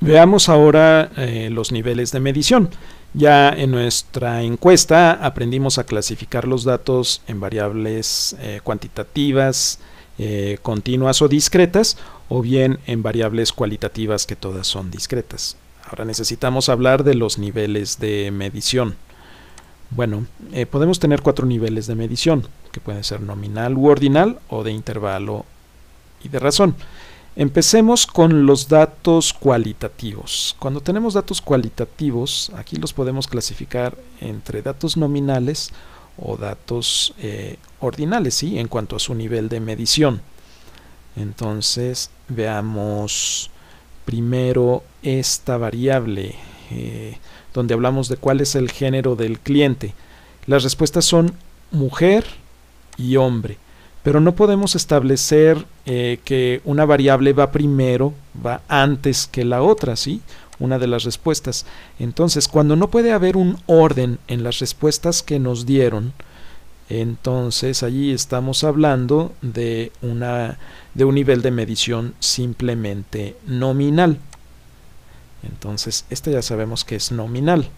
Veamos ahora eh, los niveles de medición. Ya en nuestra encuesta aprendimos a clasificar los datos en variables eh, cuantitativas, eh, continuas o discretas, o bien en variables cualitativas que todas son discretas. Ahora necesitamos hablar de los niveles de medición. Bueno, podemos tener cuatro niveles de medición, que pueden ser nominal u ordinal o de intervalo y de razón. Empecemos con los datos cualitativos. Cuando tenemos datos cualitativos, aquí los podemos clasificar entre datos nominales o datos eh, ordinales, ¿sí? en cuanto a su nivel de medición. Entonces, veamos primero esta variable, eh, donde hablamos de cuál es el género del cliente. Las respuestas son mujer y hombre pero no podemos establecer eh, que una variable va primero, va antes que la otra, ¿sí? Una de las respuestas. Entonces, cuando no puede haber un orden en las respuestas que nos dieron, entonces allí estamos hablando de, una, de un nivel de medición simplemente nominal. Entonces, esta ya sabemos que es nominal.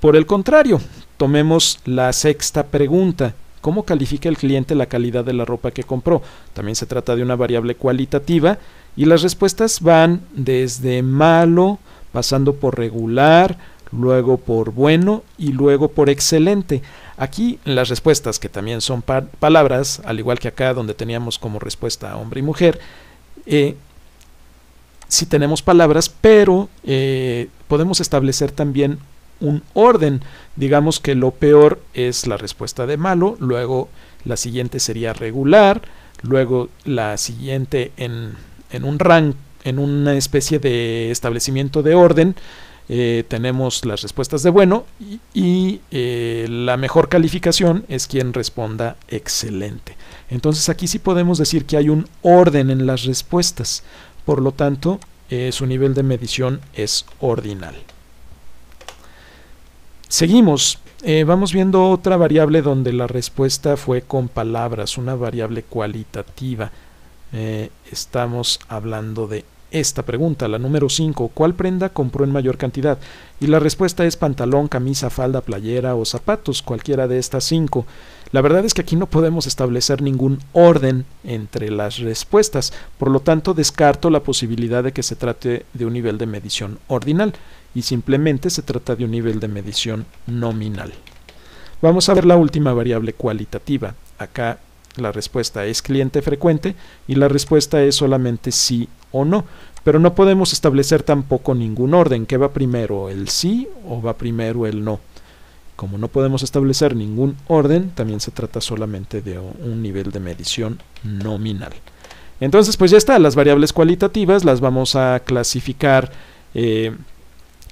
Por el contrario, tomemos la sexta pregunta cómo califica el cliente la calidad de la ropa que compró. También se trata de una variable cualitativa y las respuestas van desde malo, pasando por regular, luego por bueno y luego por excelente. Aquí las respuestas, que también son palabras, al igual que acá donde teníamos como respuesta hombre y mujer, si eh, sí tenemos palabras, pero eh, podemos establecer también un orden. Digamos que lo peor es la respuesta de malo, luego la siguiente sería regular, luego la siguiente en, un rank, en una especie de establecimiento de orden. Eh, tenemos las respuestas de bueno y, eh, la mejor calificación es quien responda excelente. Entonces aquí sí podemos decir que hay un orden en las respuestas, por lo tanto eh, su nivel de medición es ordinal. Seguimos. Eh, vamos viendo otra variable donde la respuesta fue con palabras, una variable cualitativa. Eh, estamos hablando de esta pregunta, la número 5, ¿cuál prenda compró en mayor cantidad? Y la respuesta es pantalón, camisa, falda, playera o zapatos, cualquiera de estas cinco. La verdad es que aquí no podemos establecer ningún orden entre las respuestas, por lo tanto descarto la posibilidad de que se trate de un nivel de medición ordinal y simplemente se trata de un nivel de medición nominal. Vamos a ver la última variable cualitativa. Acá la respuesta es cliente frecuente y la respuesta es solamente sí o no. Pero no podemos establecer tampoco ningún orden, que va primero el sí o va primero el no. Como no podemos establecer ningún orden, también se trata solamente de un nivel de medición nominal. Entonces, pues ya está, las variables cualitativas las vamos a clasificar eh,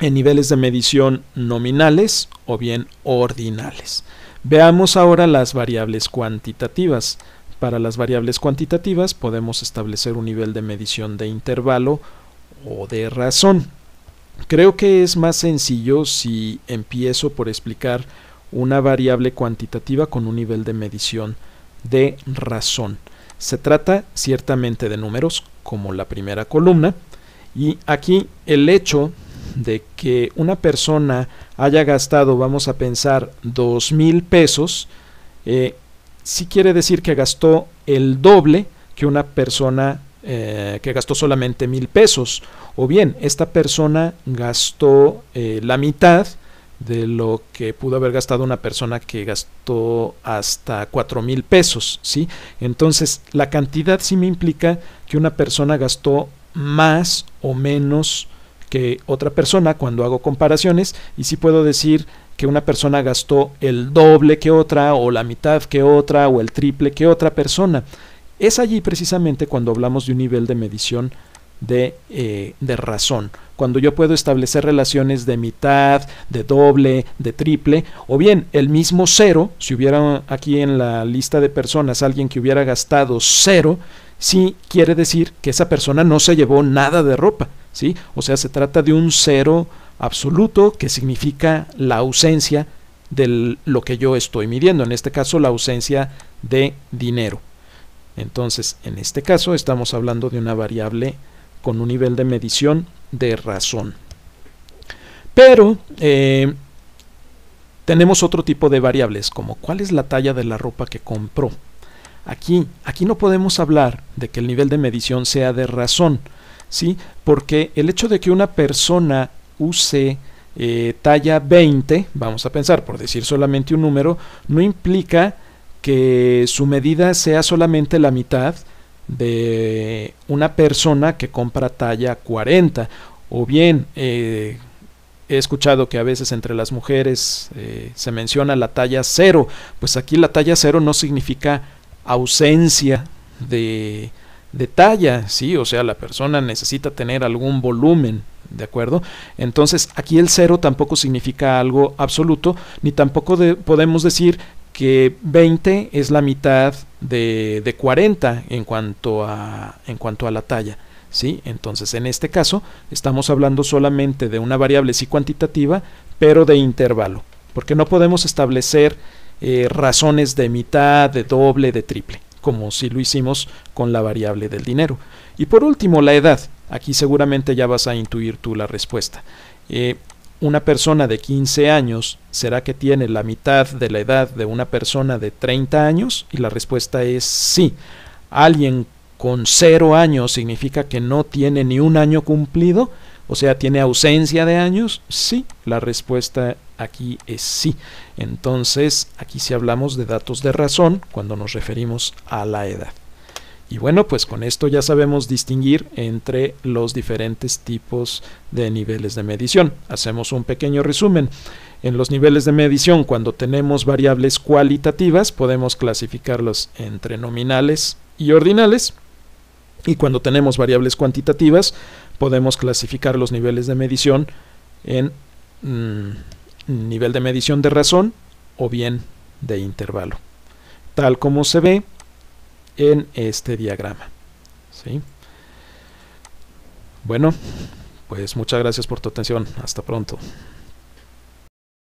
en niveles de medición nominales o bien ordinales. Veamos ahora las variables cuantitativas. Para las variables cuantitativas podemos establecer un nivel de medición de intervalo o de razón. Creo que es más sencillo si empiezo por explicar una variable cuantitativa con un nivel de medición de razón. Se trata ciertamente de números, como la primera columna, y aquí el hecho de que una persona haya gastado, vamos a pensar, dos mil pesos, eh, sí quiere decir que gastó el doble que una persona eh, que gastó solamente mil pesos. O bien, esta persona gastó eh, la mitad de lo que pudo haber gastado una persona que gastó hasta cuatro mil pesos, ¿sí? Entonces, la cantidad sí me implica que una persona gastó más o menos que otra persona cuando hago comparaciones y si puedo decir que una persona gastó el doble que otra o la mitad que otra o el triple que otra persona. Es allí precisamente cuando hablamos de un nivel de medición de, eh, de, razón, cuando yo puedo establecer relaciones de mitad, de doble, de triple, o bien el mismo cero, si hubiera aquí en la lista de personas alguien que hubiera gastado cero, sí quiere decir que esa persona no se llevó nada de ropa, o sea, se trata de un cero absoluto que significa la ausencia de lo que yo estoy midiendo, en este caso la ausencia de dinero. Entonces, en este caso estamos hablando de una variable con un nivel de medición de razón. Pero eh, tenemos otro tipo de variables, como cuál es la talla de la ropa que compró. Aquí, aquí no podemos hablar de que el nivel de medición sea de razón, ¿sí? Porque el hecho de que una persona use eh, talla 20, vamos a pensar, por decir solamente un número, no implica que su medida sea solamente la mitad de una persona que compra talla 40. O bien, eh, he escuchado que a veces entre las mujeres eh, se menciona la talla 0. Pues aquí la talla 0 no significa ausencia de de talla, ¿sí? O sea, la persona necesita tener algún volumen, ¿de acuerdo? Entonces, aquí el cero tampoco significa algo absoluto, ni tampoco podemos decir que 20 es la mitad de, 40 en cuanto, a, en cuanto a la talla. ¿Sí? Entonces, en este caso, estamos hablando solamente de una variable sí cuantitativa, pero de intervalo, porque no podemos establecer eh, razones de mitad, de doble, de triple como si lo hicimos con la variable del dinero. Y por último, la edad. Aquí seguramente ya vas a intuir tú la respuesta. Eh, una persona de 15 años, ¿será que tiene la mitad de la edad de una persona de 30 años? Y la respuesta es sí. Alguien con 0 años significa que no tiene ni un año cumplido o sea, ¿tiene ausencia de años? Sí, la respuesta aquí es sí. Entonces, aquí sí hablamos de datos de razón cuando nos referimos a la edad. Y bueno, pues con esto ya sabemos distinguir entre los diferentes tipos de niveles de medición. Hacemos un pequeño resumen. En los niveles de medición, cuando tenemos variables cualitativas, podemos clasificarlos entre nominales y ordinales, y cuando tenemos variables cuantitativas, podemos clasificar los niveles de medición en mm, nivel de medición de razón o bien de intervalo, tal como se ve en este diagrama. ¿sí? Bueno, pues muchas gracias por tu atención. Hasta pronto.